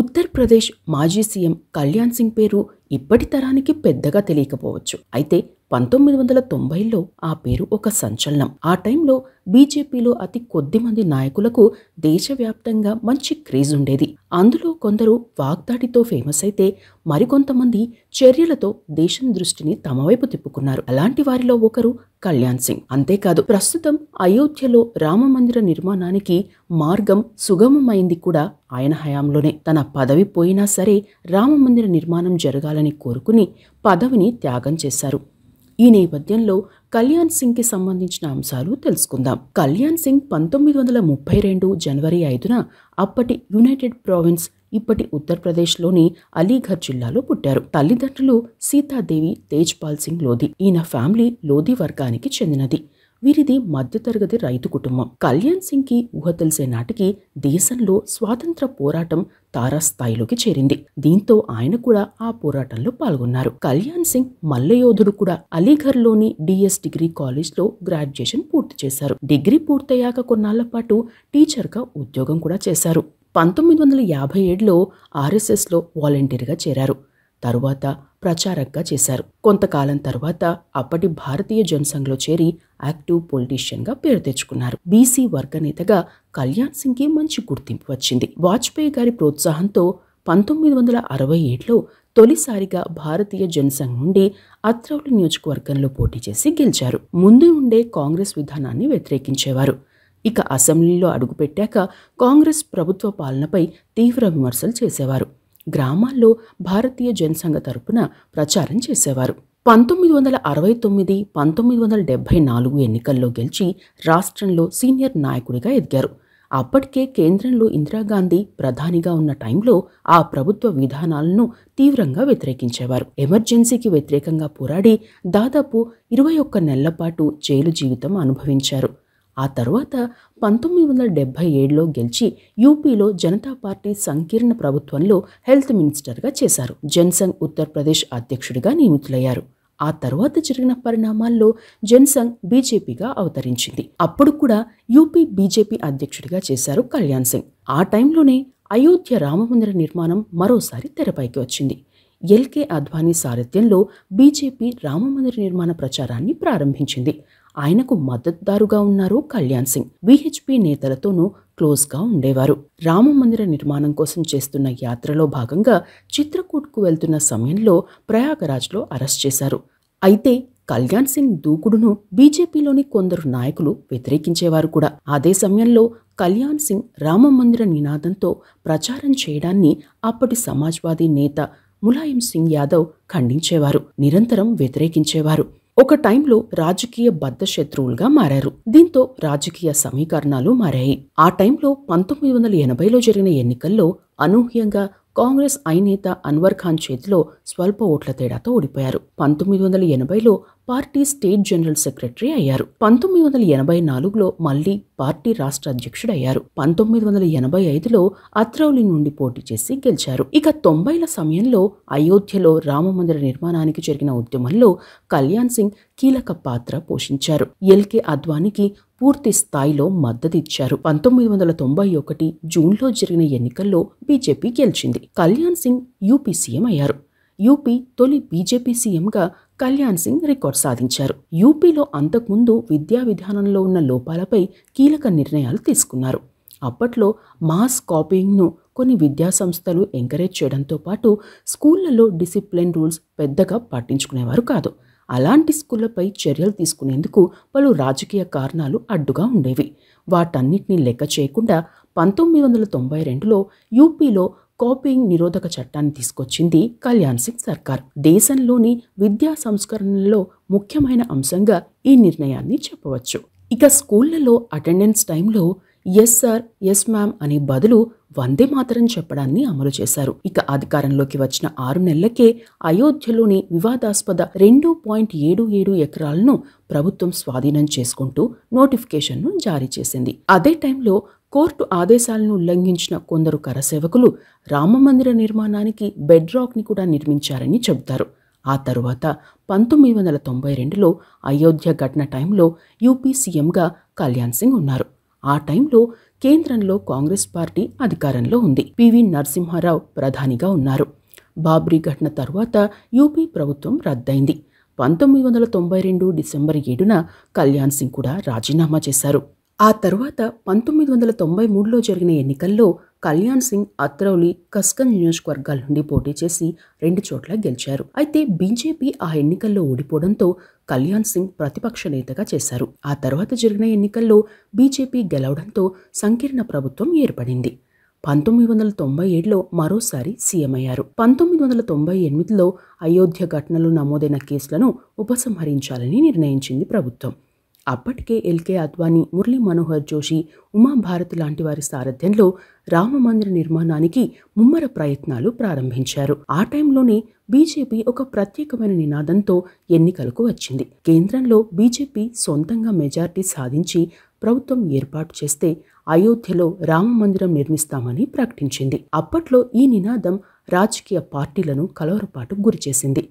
ఉత్తరప్రదేశ్ మాజీ సీఎం కళ్యాణ్ సింగ్ పేరు ఇప్పటి తరానికి పెద్దగా తెలియకపోవచ్చు అయితే పంతొమ్మిది వందల తొంభైలో ఆ పేరు ఒక సంచలనం ఆ టైంలో బీజేపీలో అతి కొద్ది మంది నాయకులకు దేశవ్యాప్తంగా మంచి క్రేజ్ ఉండేది అందులో కొందరు వాగ్దాటితో ఫేమస్ అయితే మరికొంతమంది చర్యలతో దేశం దృష్టిని తమ వైపు తిప్పుకున్నారు అలాంటి వారిలో ఒకరు కళ్యాణ్ సింగ్ అంతేకాదు ప్రస్తుతం అయోధ్యలో రామమందిర నిర్మాణానికి మార్గం సుగమమైంది కూడా ఆయన హయాంలోనే తన పదవి పోయినా సరే రామమందిర నిర్మాణం జరగాలని కోరుకుని పదవిని త్యాగం చేశారు ఈ నేపథ్యంలో కళ్యాణ్ సింగ్ కి సంబంధించిన అంశాలు తెలుసుకుందాం కళ్యాణ్ సింగ్ పంతొమ్మిది వందల ముప్పై రెండు జనవరి ఐదున అప్పటి యునైటెడ్ ప్రావిన్స్ ఇప్పటి ఉత్తరప్రదేశ్లోని అలీఘర్ జిల్లాలో పుట్టారు తల్లిదండ్రులు సీతాదేవి తేజ్పాల్ సింగ్ లోధి ఈయన ఫ్యామిలీ లోధి వర్గానికి చెందినది వీరిది మధ్యతరగతి రైతు కుటుంబం కళ్యాణ్ సింగ్ కి ఊహ తెలిసే నాటికి దేశంలో స్వాతంత్ర పోరాటం తారాస్థాయిలోకి చేరింది దీంతో ఆయన కూడా ఆ పోరాటంలో పాల్గొన్నారు కళ్యాణ్ సింగ్ మల్లయోధుడు కూడా అలీఘర్ లోని డిఎస్ డిగ్రీ కాలేజ్ లో గ్రాడ్యుయేషన్ పూర్తి చేశారు డిగ్రీ పూర్తయ్యాక కొన్నాళ్ల పాటు టీచర్గా ఉద్యోగం కూడా చేశారు పంతొమ్మిది వందల యాభై ఏడులో ఆర్ఎస్ఎస్లో వాలంటీర్గా చేరారు తరువాత ప్రచారక్గా చేశారు కొంతకాలం తర్వాత అప్పటి భారతీయ జనసంఘ్లో చేరి యాక్టివ్ పొలిటీషియన్గా పేరు తెచ్చుకున్నారు బీసీ వర్గ నేతగా కళ్యాణ్ సింగ్కి మంచి గుర్తింపు వచ్చింది వాజ్పేయి గారి ప్రోత్సాహంతో పంతొమ్మిది వందల అరవై ఏడులో తొలిసారిగా భారతీయ జనసంఘ్ నుండి అత్రౌలి నియోజకవర్గంలో పోటీ చేసి గెలిచారు ముందు ఉండే కాంగ్రెస్ విధానాన్ని వ్యతిరేకించేవారు ఇక అసెంబ్లీలో అడుగుపెట్టాక కాంగ్రెస్ ప్రభుత్వ పాలనపై తీవ్ర విమర్శలు చేసేవారు గ్రామాల్లో భారతీయ జనసంఘ తరపున ప్రచారం చేసేవారు పంతొమ్మిది వందల అరవై తొమ్మిది పంతొమ్మిది వందల డెబ్బై నాలుగు ఎన్నికల్లో గెలిచి రాష్ట్రంలో సీనియర్ నాయకుడిగా ఎదిగారు అప్పటికే కేంద్రంలో ఇందిరాగాంధీ ప్రధానిగా ఉన్న టైంలో ఆ ప్రభుత్వ విధానాలను తీవ్రంగా వ్యతిరేకించేవారు ఎమర్జెన్సీకి వ్యతిరేకంగా పోరాడి దాదాపు ఇరవై ఒక్క నెలల పాటు జైలు జీవితం అనుభవించారు ఆ తర్వాత పంతొమ్మిది వందల డెబ్భై ఏడులో గెలిచి యూపీలో జనతా పార్టీ సంకీర్ణ ప్రభుత్వంలో హెల్త్ మినిస్టర్గా చేశారు జన్సంగ్ ఉత్తరప్రదేశ్ అధ్యక్షుడిగా నియమితులయ్యారు ఆ తర్వాత జరిగిన పరిణామాల్లో జన్సంగ్ బీజేపీగా అవతరించింది అప్పుడు కూడా యూపీ బీజేపీ అధ్యక్షుడిగా చేశారు కళ్యాణ్ సింగ్ ఆ టైంలోనే అయోధ్య రామమందిర నిర్మాణం మరోసారి తెరపైకి వచ్చింది ఎల్కే అద్వానీ సారథ్యంలో బీజేపీ రామమందిర నిర్మాణ ప్రచారాన్ని ప్రారంభించింది ఆయనకు మద్దతుదారుగా ఉన్నారు కళ్యాణ్ సింగ్ విహెచ్పి నేతలతోనూ క్లోజ్గా ఉండేవారు రామ మందిర నిర్మాణం కోసం చేస్తున్న యాత్రలో భాగంగా చిత్రకూట్కు వెళ్తున్న సమయంలో ప్రయాగరాజ్లో అరెస్ట్ చేశారు అయితే కళ్యాణ్ సింగ్ దూకుడును బీజేపీలోని కొందరు నాయకులు వ్యతిరేకించేవారు కూడా అదే సమయంలో కళ్యాణ్ సింగ్ రామ మందిర నినాదంతో ప్రచారం చేయడాన్ని అప్పటి సమాజ్వాదీ నేత ములాయం సింగ్ యాదవ్ ఖండించేవారు నిరంతరం వ్యతిరేకించేవారు ఒక టైంలో రాజకీయ బద్ద శత్రువులుగా మారారు దీంతో రాజకీయ సమీకరణాలు మారాయి ఆ టైంలో పంతొమ్మిది వందల ఎనభైలో జరిగిన ఎన్నికల్లో అనూహ్యంగా కాంగ్రెస్ అయినేత అన్వర్ ఖాన్ చేతిలో స్వల్ప ఓట్ల తేడాతో ఓడిపోయారు పంతొమ్మిది వందల ఎనభైలో పార్టీ స్టేట్ జనరల్ సెక్రటరీ అయ్యారు పంతొమ్మిది వందల ఎనభై నాలుగులో మళ్లీ పార్టీ రాష్ట్ర అధ్యక్షుడయ్యారు పంతొమ్మిది వందల ఎనభై ఐదులో అత్రౌలి నుండి పోటీ చేసి గెలిచారు ఇక తొంభైల సమయంలో అయోధ్యలో రామమందిర నిర్మాణానికి జరిగిన ఉద్యమంలో కళ్యాణ్ సింగ్ కీలక పాత్ర పోషించారు ఎల్కే అద్వానికి పూర్తి స్థాయిలో మద్దతిచ్చారు పంతొమ్మిది వందల తొంభై ఒకటి జూన్లో జరిగిన ఎన్నికల్లో బీజేపీ గెలిచింది కళ్యాణ్ సింగ్ యూపీ సీఎం అయ్యారు యూపీ తొలి బీజేపీ సీఎంగా కళ్యాణ్ సింగ్ రికార్డ్ సాధించారు యూపీలో అంతకుముందు విద్యా విధానంలో ఉన్న లోపాలపై కీలక నిర్ణయాలు తీసుకున్నారు అప్పట్లో మాస్ కాపీయింగ్ను కొన్ని విద్యా సంస్థలు ఎంకరేజ్ చేయడంతో పాటు స్కూళ్లలో డిసిప్లిన్ రూల్స్ పెద్దగా పాటించుకునేవారు కాదు అలాంటి స్కూళ్లపై చర్యలు తీసుకునేందుకు పలు రాజకీయ కారణాలు అడ్డుగా ఉండేవి వాటన్నిటిని లెక్క చేయకుండా పంతొమ్మిది వందల తొంభై రెండులో యూపీలో కాపీయింగ్ నిరోధక చట్టాన్ని తీసుకొచ్చింది కళ్యాణ్ సింగ్ సర్కార్ దేశంలోని విద్యా సంస్కరణలో ముఖ్యమైన అంశంగా ఈ నిర్ణయాన్ని చెప్పవచ్చు ఇక స్కూళ్లలో అటెండెన్స్ టైంలో ఎస్ సార్ ఎస్ మ్యామ్ అనే బదులు వందే మాతరం చెప్పడాన్ని అమలు చేశారు ఇక అధికారంలోకి వచ్చిన ఆరు నెలలకే అయోధ్యలోని వివాదాస్పద రెండు పాయింట్ ఏడు ఏడు ఎకరాలను ప్రభుత్వం స్వాధీనం చేసుకుంటూ నోటిఫికేషన్ను జారీ చేసింది అదే టైంలో కోర్టు ఆదేశాలను ఉల్లంఘించిన కొందరు కరసేవకులు రామమందిర నిర్మాణానికి బెడ్రాక్ని కూడా నిర్మించారని చెబుతారు ఆ తరువాత పంతొమ్మిది వందల తొంభై రెండులో అయోధ్య ఘటన టైంలో యూపీ సీఎంగా కళ్యాణ్ సింగ్ ఉన్నారు ఆ టైంలో కేంద్రంలో కాంగ్రెస్ పార్టీ అధికారంలో ఉంది పివి నరసింహారావు ప్రధానిగా ఉన్నారు బాబ్రీ ఘటన తరువాత యూపీ ప్రభుత్వం రద్దయింది పంతొమ్మిది వందల తొంభై రెండు డిసెంబర్ ఏడున కళ్యాణ్ సింగ్ కూడా రాజీనామా చేశారు ఆ తరువాత పంతొమ్మిది వందల తొంభై మూడులో జరిగిన ఎన్నికల్లో కళ్యాణ్ సింగ్ అత్రౌలి కస్కన్ నియోజకవర్గాల నుండి పోటీ చేసి రెండు చోట్ల గెలిచారు అయితే బీజేపీ ఆ ఎన్నికల్లో ఓడిపోవడంతో కళ్యాణ్ సింగ్ ప్రతిపక్ష నేతగా చేశారు ఆ తర్వాత జరిగిన ఎన్నికల్లో బీజేపీ గెలవడంతో సంకీర్ణ ప్రభుత్వం ఏర్పడింది పంతొమ్మిది వందల తొంభై ఏడులో మరోసారి సీఎం అయ్యారు పంతొమ్మిది వందల తొంభై ఎనిమిదిలో అయోధ్య ఘటనలు నమోదైన కేసులను ఉపసంహరించాలని నిర్ణయించింది ప్రభుత్వం అప్పటికే ఎల్కే అద్వానీ మురళీ మనోహర్ జోషి ఉమాభారత్ లాంటి వారి సారథ్యంలో రామమందిర నిర్మాణానికి ముమ్మర ప్రయత్నాలు ప్రారంభించారు ఆ టైంలోనే బీజేపీ ఒక ప్రత్యేకమైన నినాదంతో ఎన్నికలకు వచ్చింది కేంద్రంలో బీజేపీ సొంతంగా మెజార్టీ సాధించి ప్రభుత్వం ఏర్పాటు చేస్తే అయోధ్యలో రామమందిరం నిర్మిస్తామని ప్రకటించింది అప్పట్లో ఈ నినాదం రాజకీయ పార్టీలను కలవరపాటు గురిచేసింది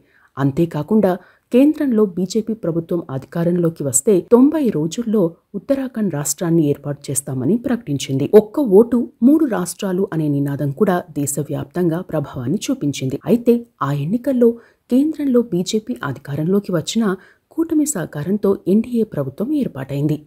అంతేకాకుండా కేంద్రంలో బీజేపీ ప్రభుత్వం అధికారంలోకి వస్తే తొంభై రోజుల్లో ఉత్తరాఖండ్ రాష్ట్రాన్ని ఏర్పాటు చేస్తామని ప్రకటించింది ఒక్క ఓటు మూడు రాష్ట్రాలు అనే నినాదం కూడా దేశవ్యాప్తంగా ప్రభావాన్ని చూపించింది అయితే ఆ ఎన్నికల్లో కేంద్రంలో బీజేపీ అధికారంలోకి వచ్చిన కూటమి సహకారంతో ఎన్డీఏ ప్రభుత్వం ఏర్పాటైంది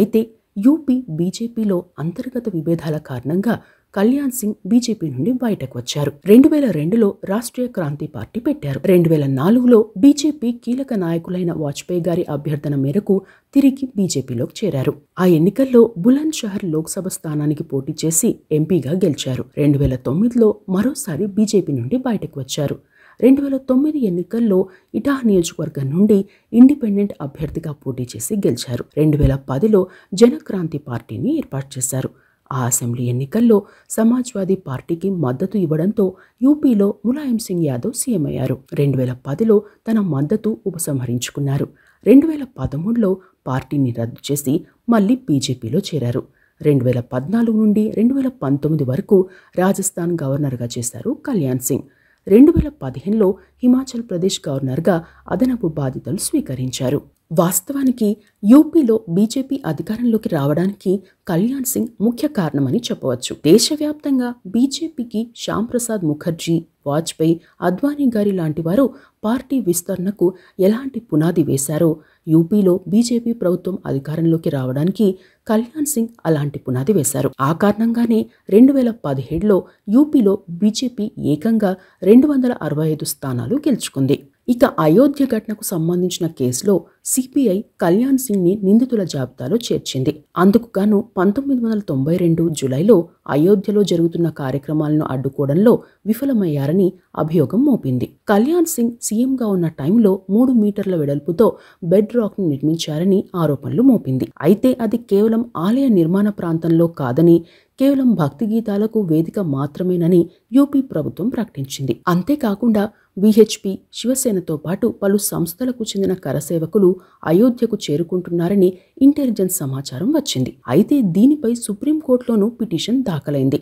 అయితే యూపీ బీజేపీలో అంతర్గత విభేదాల కారణంగా కళ్యాణ్ సింగ్ బీజేపీ నుండి బయటకు వచ్చారు రెండు వేల రెండులో రాష్ట్రీయ క్రాంతి పార్టీ పెట్టారు రెండు వేల నాలుగులో బీజేపీ కీలక నాయకులైన వాజ్పేయి గారి అభ్యర్థన మేరకు తిరిగి బీజేపీలోకి చేరారు ఆ ఎన్నికల్లో బులంద్ షహర్ లోక్సభ స్థానానికి పోటీ చేసి ఎంపీగా గెలిచారు రెండు వేల తొమ్మిదిలో మరోసారి బీజేపీ నుండి బయటకు వచ్చారు రెండు వేల తొమ్మిది ఎన్నికల్లో ఇటాహ్ నియోజకవర్గం నుండి ఇండిపెండెంట్ అభ్యర్థిగా పోటీ చేసి గెలిచారు రెండు వేల పదిలో జనక్రాంతి పార్టీని ఏర్పాటు చేశారు ఆ అసెంబ్లీ ఎన్నికల్లో సమాజ్వాదీ పార్టీకి మద్దతు ఇవ్వడంతో యూపీలో ములాయం సింగ్ యాదవ్ సీఎం అయ్యారు రెండు వేల పదిలో తన మద్దతు ఉపసంహరించుకున్నారు రెండు వేల పదమూడులో పార్టీని రద్దు చేసి మళ్ళీ బీజేపీలో చేరారు రెండు వేల పద్నాలుగు నుండి రెండు వేల పంతొమ్మిది వరకు రాజస్థాన్ గవర్నర్గా చేశారు కళ్యాణ్ సింగ్ రెండు వేల పదిహేనులో హిమాచల్ ప్రదేశ్ గవర్నర్గా అదనపు బాధ్యతలు స్వీకరించారు వాస్తవానికి యూపీలో బీజేపీ అధికారంలోకి రావడానికి కళ్యాణ్ సింగ్ ముఖ్య కారణమని చెప్పవచ్చు దేశవ్యాప్తంగా బీజేపీకి శ్యాంప్రసాద్ ముఖర్జీ వాజ్పేయి అద్వానీ గారి లాంటి వారు పార్టీ విస్తరణకు ఎలాంటి పునాది వేశారో యూపీలో బీజేపీ ప్రభుత్వం అధికారంలోకి రావడానికి కళ్యాణ్ సింగ్ అలాంటి పునాది వేశారు ఆ కారణంగానే రెండు వేల పదిహేడులో యూపీలో బీజేపీ ఏకంగా రెండు వందల అరవై ఐదు స్థానాలు గెలుచుకుంది ఇక అయోధ్య ఘటనకు సంబంధించిన కేసులో సిపిఐ కళ్యాణ్ సింగ్ని నిందితుల జాబితాలో చేర్చింది అందుకు గాను పంతొమ్మిది వందల తొంభై రెండు జులైలో అయోధ్యలో జరుగుతున్న కార్యక్రమాలను అడ్డుకోవడంలో విఫలమయ్యారని అభియోగం మోపింది కళ్యాణ్ సింగ్ సీఎంగా ఉన్న టైంలో మూడు మీటర్ల వెడల్పుతో బెడ్ రాక్ను నిర్మించారని ఆరోపణలు మోపింది అయితే అది కేవలం ఆలయ నిర్మాణ ప్రాంతంలో కాదని కేవలం భక్తి గీతాలకు వేదిక మాత్రమేనని యూపీ ప్రభుత్వం ప్రకటించింది అంతేకాకుండా బీహెచ్పి శివసేనతో పాటు పలు సంస్థలకు చెందిన కరసేవకులు అయోధ్యకు చేరుకుంటున్నారని ఇంటెలిజెన్స్ సమాచారం వచ్చింది అయితే దీనిపై సుప్రీంకోర్టులోనూ పిటిషన్ దాఖలైంది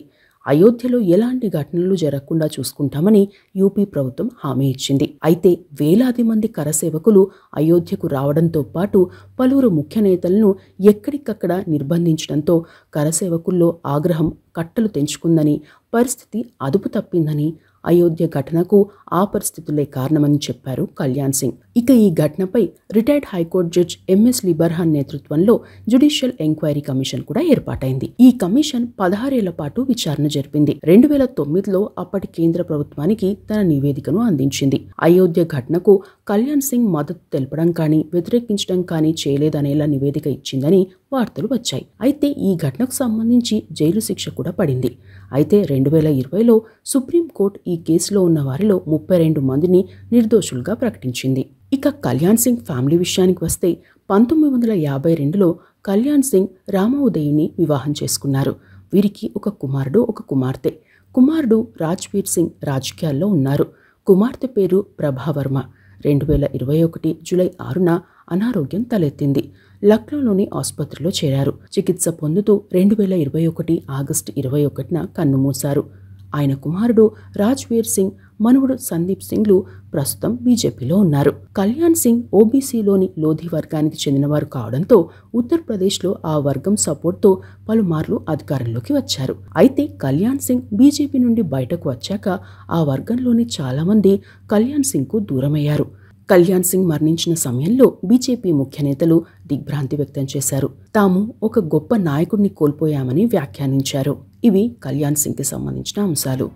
అయోధ్యలో ఎలాంటి ఘటనలు జరగకుండా చూసుకుంటామని యూపీ ప్రభుత్వం హామీ ఇచ్చింది అయితే వేలాది మంది కరసేవకులు అయోధ్యకు రావడంతో పాటు పలువురు ముఖ్య నేతలను ఎక్కడికక్కడ నిర్బంధించడంతో కరసేవకుల్లో ఆగ్రహం కట్టలు తెంచుకుందని పరిస్థితి అదుపు తప్పిందని అయోధ్య ఘటనకు ఆ పరిస్థితులే కారణమని చెప్పారు కళ్యాణ్ సింగ్ ఇక ఈ ఘటనపై retired high court judge MS Liberhan నేతృత్వంలో జ్యుడిషియల్ ఎంక్వైరీ కమిషన్ కూడా ఏర్పాటైంది ఈ కమిషన్ పదహారేళ్ల పాటు విచారణ జరిపింది రెండు వేల తొమ్మిదిలో అప్పటి కేంద్ర ప్రభుత్వానికి తన నివేదికను అందించింది అయోధ్య ఘటనకు కళ్యాణ్ సింగ్ మద్దతు తెలపడం కానీ వ్యతిరేకించడం కానీ చేయలేదనేలా నివేదిక ఇచ్చిందని వార్తలు వచ్చాయి అయితే ఈ ఘటనకు సంబంధించి జైలు శిక్ష కూడా పడింది అయితే రెండు వేల ఇరవైలో సుప్రీంకోర్టు ఈ కేసులో ఉన్న వారిలో ముప్పై రెండు మందిని నిర్దోషులుగా ప్రకటించింది ఇక కళ్యాణ్ సింగ్ ఫ్యామిలీ విషయానికి వస్తే పంతొమ్మిది వందల యాభై రెండులో కళ్యాణ్ సింగ్ రామోదయుని వివాహం చేసుకున్నారు వీరికి ఒక కుమారుడు ఒక కుమార్తె కుమారుడు రాజ్వీర్ సింగ్ రాజకీయాల్లో ఉన్నారు కుమార్తె పేరు ప్రభావర్మ రెండు వేల ఇరవై ఒకటి జూలై ఆరున అనారోగ్యం తలెత్తింది లక్నోలోని ఆసుపత్రిలో చేరారు చికిత్స పొందుతూ రెండు వేల ఇరవై ఒకటి ఆగస్టు ఇరవై ఒకటిన కన్నుమూశారు ఆయన కుమారుడు రాజ్వీర్ సింగ్ మనువుడు సందీప్ సింగ్లు ప్రస్తుతం బీజేపీలో ఉన్నారు కళ్యాణ్ సింగ్ ఓబీసీలోని లోధి వర్గానికి చెందినవారు కావడంతో ఉత్తరప్రదేశ్లో ఆ వర్గం సపోర్ట్తో పలుమార్లు అధికారంలోకి వచ్చారు అయితే కళ్యాణ్ సింగ్ బీజేపీ నుండి బయటకు వచ్చాక ఆ వర్గంలోని చాలామంది కళ్యాణ్ సింగ్కు దూరమయ్యారు కళ్యాణ్ సింగ్ మరణించిన సమయంలో బీజేపీ ముఖ్య నేతలు దిగ్భ్రాంతి వ్యక్తం చేశారు తాము ఒక గొప్ప నాయకుడిని కోల్పోయామని వ్యాఖ్యానించారు ఇవి కళ్యాణ్ సింగ్కి సంబంధించిన అంశాలు